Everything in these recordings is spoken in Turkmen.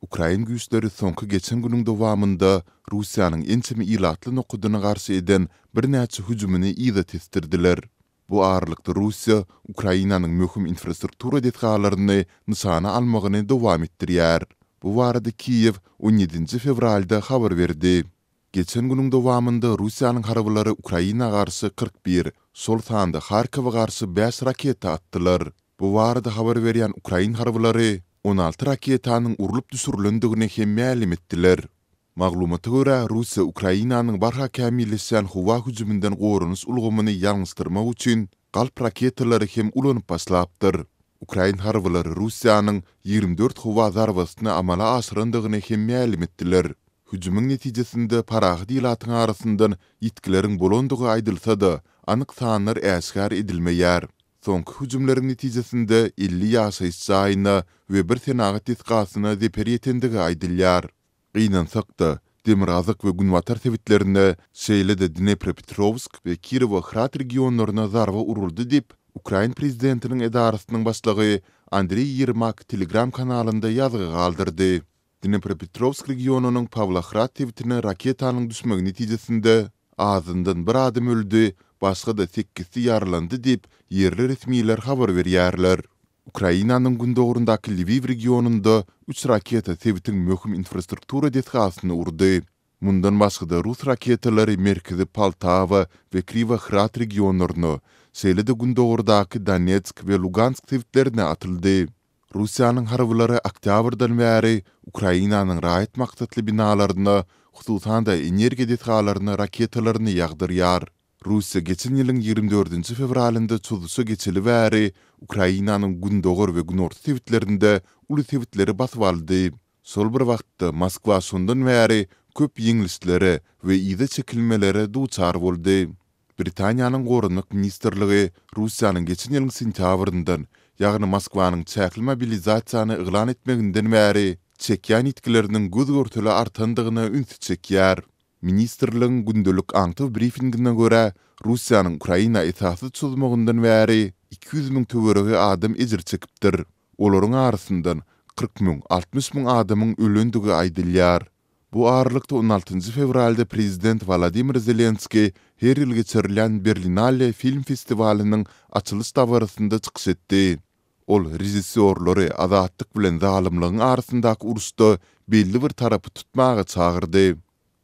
Ukrayn güýçleri soňky geçen günüň dowamında Russiýanyň ençimi ýylatly nokudyny garşy eden bir näçe hüjümini ýa-da testirdiler. Bu aralykda Russiýa Ukrainanyň möhüm infrastruktura detallaryny nysana almagyny dowam etdirýär. Bu varada Kiýew 17-nji fevralda habar berdi. Geçen günüň dowamında Russiýanyň harbylary Ukrayna garşy 41, sol taýanda Kharkiw garşy 5 raketa atdylar. Bu barada habar berýän Ukrayna harbylary 16 raketanın urulyp düşürilendigine hem ma'lum etdiler. Maglumata görä Russiýa Ukrainanyň barha kämilisen howa hüjümünden gorunys ulgamyny ýalňyşdyrmak üçin galp raketalary hem ulanyp başlapdyr. Ukrain harbylary Russiýanyň 24 howa zarbasyny amala aşyrandygyny hem ma'lum etdiler. Hüjümiň netijesinde parahy dilatyň arasyndan ýitgileriň bolandygy aýdylsa-da, anyk sanlar äsgär edilmeýär. soňky hüjümleriň netijesinde 50 ýaşa ýetse we bir senagat ýetgasyna depeýe tendigi aýdylýar. Gynansakda Demirazyk we Gunwatar tewitlerinde şeýle de Dnepropetrovsk we Hrat regionlaryna zarva uruldy dip Ukrain prezidentiniň edarasynyň başlygy Andrei Yermak Telegram kanalynda ýazgy galdyrdy. Dnepropetrovsk regionunyň Pavlohrad tewitine raketanyň düşmegi netijesinde azından bir adam öldü, başga da 8-si yarlandy diýip ýerli resmiýetler habar berýärler. Ukrainanyň gündogurundaky Lviv regionunda 3 raketa sebitin möhüm infrastruktura detgasyny urdy. Mundan başga da rus raketalary merkezi Poltava we Kriva Hrad regionlaryny, selede gündogurdaky Donetsk we Lugansk sebitlerine atyldy. Russiýanyň harwlary oktýabrdan bäri Ukrainanyň raýat maksatly binalaryna, hususan da energiýa detgalaryna raketalaryny ýagdyrýar. Rusya geçen ýylyň 24-nji fevralynda çuzusy geçili bäri Ukrainanyň gündogor we gunorta tewitlerinde uly tewitleri basyp Sol bir wagtda Moskwa şundan bäri köp ýeňlişlere we ýyza çekilmelere du boldy. Britaniýanyň gorunyk ministrligi Russiýanyň geçen ýylyň sentýabrından ýagny Moskwanyň çäkli mobilizasiýany ýlan etmeginden bäri çekýän itkilerini göz görtüle artandygyna ünsi çekýär. Ministerliň gündelik aňty briefingine görä, Russiýanyň Ukraina etahsy çuzmagyndan bäri 200 000 töwereги adam ejir çykypdyr. Olaryň arasyndan 40 000, 60 000 adamyň ölendigi aýdylýar. Bu ağırlıkta 16. fevralda Prezident Vladimir Zelenski her yıl geçirilen Berlinale Film Festivali'nin açılış davarısında çıkış etdi. Ol rejissorları azahatlık bilen zalimliğin arasındaki urusta belli bir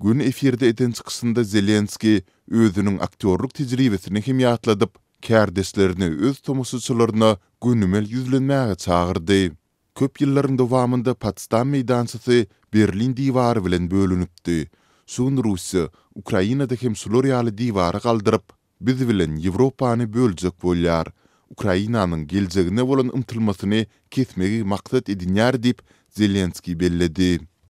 gün efirde eden çıkısında Zelenski özünün aktörlük tecrübesini himyatladıp, kardeşlerini öz tomusuçularına günümel yüzlenmeye çağırdı. Köp yılların devamında Patistan meydansısı Berlin divarı bilen bölünüptü. Sun Rusya, Ukrayna'da hem Sloryali divarı kaldırıp, biz bilen Evropani bölcek bolyar. Ukrayna'nın gelcegine olan ımtılmasını kesmegi maksat edinyar dip Zelenski belledi.